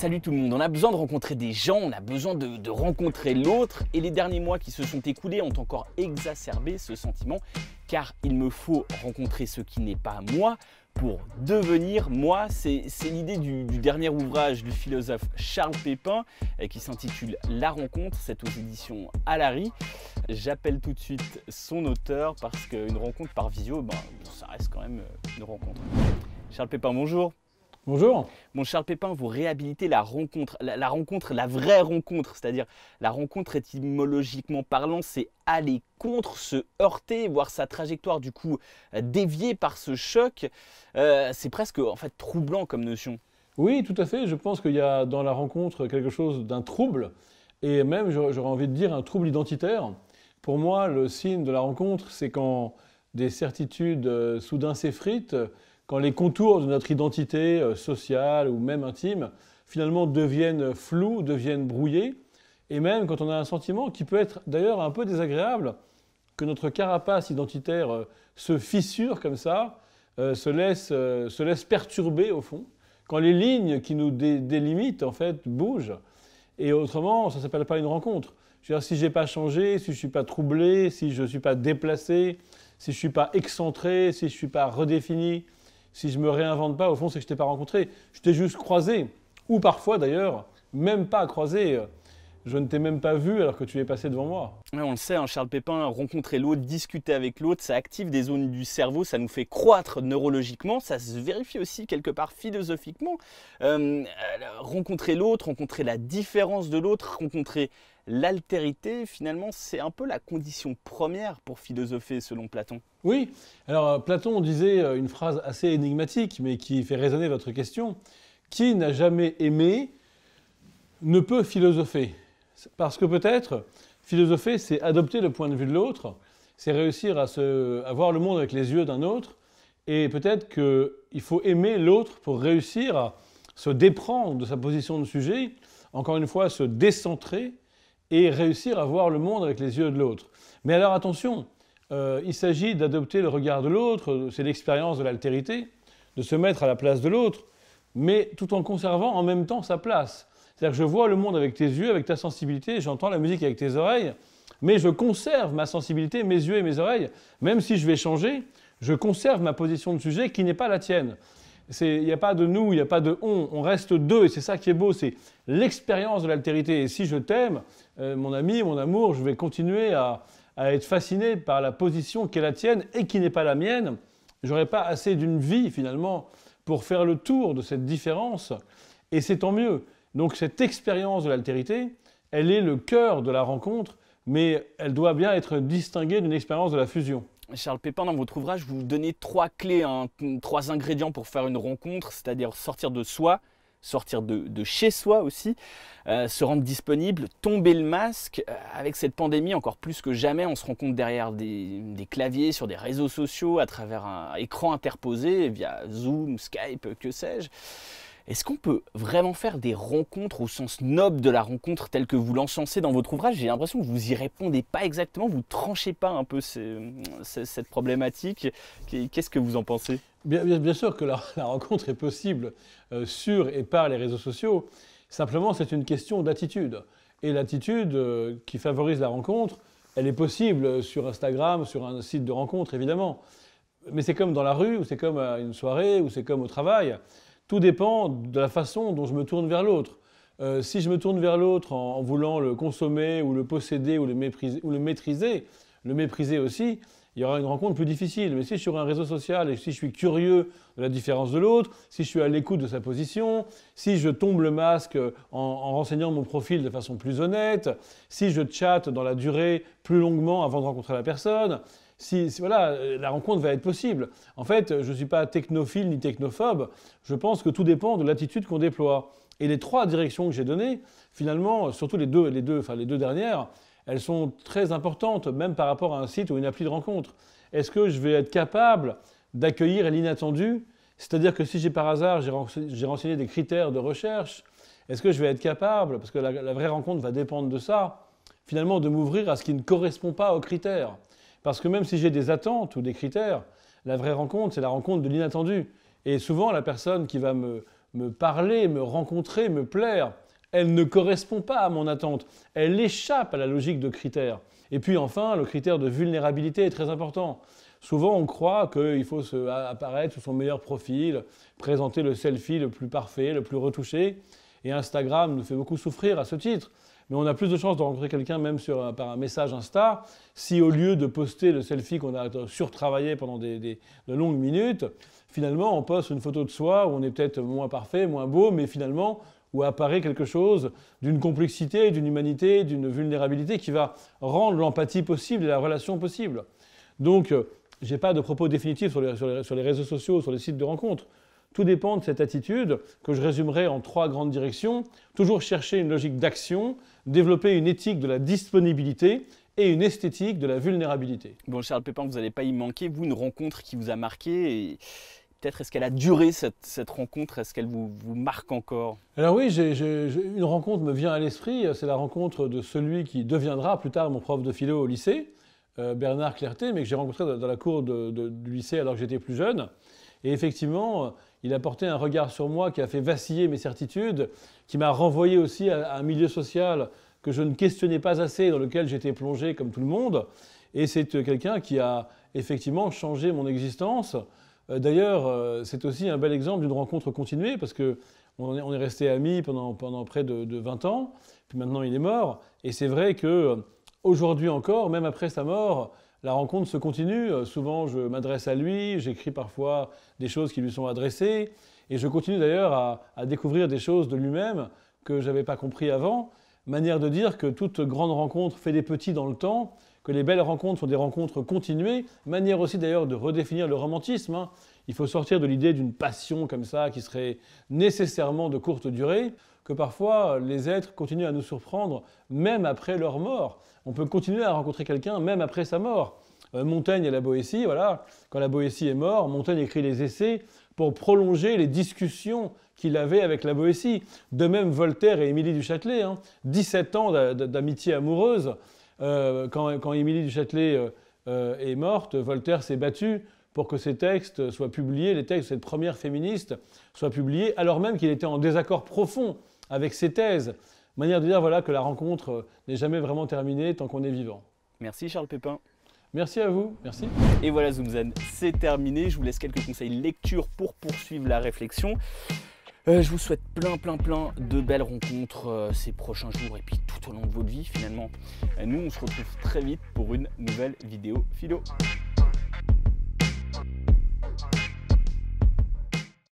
Salut tout le monde, on a besoin de rencontrer des gens, on a besoin de, rencontrer l'autre et les derniers mois qui se sont écoulés ont encore exacerbé ce sentiment car il me faut rencontrer ce qui n'est pas moi pour devenir moi. C'est l'idée du, du, dernier ouvrage du philosophe Charles Pépin euh, qui s'intitule La rencontre, c'est aux éditions Alary. J'appelle tout de suite son auteur parce qu'une rencontre par visio, ben, ça reste quand même euh, une rencontre. Charles Pépin, bonjour. Bonjour. Mon Charles Pépin, vous réhabilitez la rencontre, la, rencontre, la vraie rencontre, c'est-à-dire la rencontre étymologiquement parlant, c'est aller contre, se heurter, voir sa trajectoire du coup euh, déviée par ce choc. Euh, c'est presque en fait troublant comme notion. Oui, tout à fait. Je pense qu'il y a dans la rencontre quelque chose d'un trouble, et même j'aurais envie de dire un trouble identitaire. Pour moi, le signe de la rencontre, c'est quand des certitudes euh, soudain s'effritent quand les contours de notre identité euh, sociale ou même intime finalement deviennent flous, deviennent brouillés, et même quand on a un sentiment qui peut être d'ailleurs un peu désagréable, que notre carapace identitaire euh, se fissure comme ça, euh, se, laisse, se laisse perturber au fond, quand les lignes qui nous délimitent en fait bougent. Et autrement, ça ne s'appelle pas une rencontre. Je veux dire, si je n'ai pas changé, si je ne suis pas troublé, si je ne suis pas déplacé, si je ne suis pas excentré, si je ne suis pas redéfini, si je me réinvente pas, au fond, c'est que je t'ai pas rencontré. Je t'ai juste croisé. Ou parfois, d'ailleurs, même pas croisé. Je ne t'ai même pas vu alors que tu es passé devant moi. on le sait, hein, Charles Pépin, rencontrer l'autre, discuter avec l'autre, ça active des zones du cerveau, ça nous fait croître neurologiquement, ça se vérifie aussi quelque part philosophiquement. Euh, euh, rencontrer l'autre, rencontrer la différence de l'autre, rencontrer l'altérité, finalement, c'est un peu la condition première pour philosopher, selon Platon. Oui, alors euh, Platon disait euh, une phrase assez énigmatique, mais qui fait résonner votre question. Qui n'a jamais aimé ne peut philosopher Parce que peut-être, philosopher, c'est adopter le point de vue de l'autre, c'est réussir à, se, voir le monde avec les yeux d'un autre, et peut-être qu'il faut aimer l'autre pour réussir à se déprendre de sa position de sujet, encore une fois, se décentrer, et réussir à voir le monde avec les yeux de l'autre. Mais alors attention, euh, il s'agit d'adopter le regard de l'autre, c'est l'expérience de l'altérité, de se mettre à la place de l'autre, mais tout en conservant en même temps sa place. C'est-à-dire que je vois le monde avec tes yeux, avec ta sensibilité, j'entends la musique avec tes oreilles, mais je conserve ma sensibilité, mes yeux et mes oreilles, même si je vais changer, je conserve ma position de sujet qui n'est pas la tienne. Il n'y a pas de nous, il n'y a pas de on, on reste deux, et c'est ça qui est beau, c'est l'expérience de l'altérité. Et si je t'aime, euh, mon ami, mon amour, je vais continuer à, être fasciné par la position qui est la tienne et qui n'est pas la mienne. J'aurai pas assez d'une vie, finalement, pour faire le tour de cette différence, et c'est tant mieux. Donc cette expérience de l'altérité, elle est le cœur de la rencontre, mais elle doit bien être distinguée d'une expérience de la fusion. Charles Pépin, dans votre ouvrage, vous donnez trois clés, hein, trois ingrédients pour faire une rencontre, c'est-à-dire sortir de soi, sortir de, chez soi aussi, euh, se rendre disponible, tomber le masque. Euh, avec cette pandémie, encore plus que jamais, on se rencontre derrière des claviers, sur des réseaux sociaux, à travers un écran interposé, via Zoom, Skype, que sais-je. Est-ce qu'on peut vraiment faire des rencontres au sens noble de la rencontre telle que vous l'encensez dans votre ouvrage J'ai l'impression que vous y répondez pas exactement, vous tranchez pas un peu cette problématique. Qu'est-ce que vous en pensez bien, sûr que la, rencontre est possible euh, sur et par les réseaux sociaux. Simplement, c'est une question d'attitude. Et l'attitude euh, qui favorise la rencontre, elle est possible sur Instagram, sur un site de rencontre évidemment. Mais c'est comme dans la rue, ou c'est comme à une soirée, ou c'est comme au travail. Tout dépend de la façon dont je me tourne vers l'autre. Euh, si je me tourne vers l'autre en, voulant le consommer ou le posséder ou le, mépriser, le maîtriser, le mépriser aussi, il y aura une rencontre plus difficile. Mais si je suis sur un réseau social et si je suis curieux de la différence de l'autre, si je suis à l'écoute de sa position, si je tombe le masque en, renseignant mon profil de façon plus honnête, si je chatte dans la durée plus longuement avant de rencontrer la personne, si, voilà, euh, la rencontre va être possible. En fait, je ne suis pas technophile ni technophobe. Je pense que tout dépend de l'attitude qu'on déploie. Et les trois directions que j'ai données, finalement, surtout les deux, les deux, enfin les deux dernières, elles sont très importantes, même par rapport à un site ou une appli de rencontre. Est-ce que je vais être capable d'accueillir l'inattendu C'est-à-dire que si j'ai par hasard, j'ai renseigné des critères de recherche, est-ce que je vais être capable, parce que la vraie rencontre va dépendre de ça, finalement de m'ouvrir à ce qui ne correspond pas aux critères parce que même si j'ai des attentes ou des critères, la vraie rencontre, c'est la rencontre de l'inattendu. Et souvent, la personne qui va me, me parler, me rencontrer, me plaire, elle ne correspond pas à mon attente. Elle échappe à la logique de critères. Et puis enfin, le critère de vulnérabilité est très important. Souvent, on croit qu'il faut se apparaître sous son meilleur profil, présenter le selfie le plus parfait, le plus retouché. Et Instagram nous fait beaucoup souffrir à ce titre mais on a plus de chances de rencontrer quelqu'un même par un message Insta, si au lieu de poster le selfie qu'on a surtravaillé pendant de longues minutes, finalement on poste une photo de soi où on est peut-être moins parfait, moins beau, mais finalement où apparaît quelque chose d'une complexité, d'une humanité, d'une vulnérabilité qui va rendre l'empathie possible et la relation possible. Donc, euh, je n'ai pas de propos définitifs sur les, réseaux sociaux, sur les sites de rencontres. Tout dépend de cette attitude que je résumerai en trois grandes directions. Toujours chercher une logique d'action, développer une éthique de la disponibilité et une esthétique de la vulnérabilité. Bon, Charles Pépin, vous n'allez pas y manquer. Vous, une rencontre qui vous a marqué et peut-être est-ce qu'elle a duré cette, cette rencontre Est-ce qu'elle vous, vous, marque encore Alors oui, une rencontre me vient à l'esprit. C'est la rencontre de celui qui deviendra plus tard mon prof de philo au lycée, euh, Bernard Clerté, mais que j'ai rencontré dans, la cour de, du lycée alors que j'étais plus jeune. Et effectivement, euh, il a porté un regard sur moi qui a fait vaciller mes certitudes, qui m'a renvoyé aussi à un milieu social que je ne questionnais pas assez, dans lequel j'étais plongé comme tout le monde. Et c'est euh, quelqu'un qui a effectivement changé mon existence. Euh, d'ailleurs, c'est aussi un bel exemple d'une rencontre continuée, parce que on est, resté amis pendant, pendant près de, de, 20 ans, puis maintenant il est mort. Et c'est vrai que aujourd'hui encore, même après sa mort, la rencontre se continue, euh, souvent je m'adresse à lui, j'écris parfois des choses qui lui sont adressées, et je continue d'ailleurs à, découvrir des choses de lui-même que je n'avais pas compris avant. Manière de dire que toute grande rencontre fait des petits dans le temps, que les belles rencontres sont des rencontres continuées, manière aussi d'ailleurs de redéfinir le romantisme. Hein. Il faut sortir de l'idée d'une passion comme ça qui serait nécessairement de courte durée, que parfois les êtres continuent à nous surprendre même après leur mort. On peut continuer à rencontrer quelqu'un même après sa mort. Euh, Montaigne et la Boétie, voilà, quand la Boétie est mort, Montaigne écrit les essais pour prolonger les discussions qu'il avait avec la Boétie. De même, Voltaire et Émilie du Châtelet, 17 hein, ans d'amitié amoureuse, euh, quand, quand Émilie du Châtelet euh, euh, est morte, Voltaire s'est battu pour que ses textes soient publiés, les textes de cette première féministe soient publiés, alors même qu'il était en désaccord profond avec ses thèses. Manière de dire voilà, que la rencontre n'est jamais vraiment terminée tant qu'on est vivant. Merci Charles Pépin. Merci à vous, merci. Et voilà Zoomzen, c'est terminé. Je vous laisse quelques conseils lecture pour poursuivre la réflexion. je vous souhaite plein, plein, plein de belles rencontres ces prochains jours et puis tout au long de votre vie finalement. Et nous, on se retrouve très vite pour une nouvelle vidéo philo.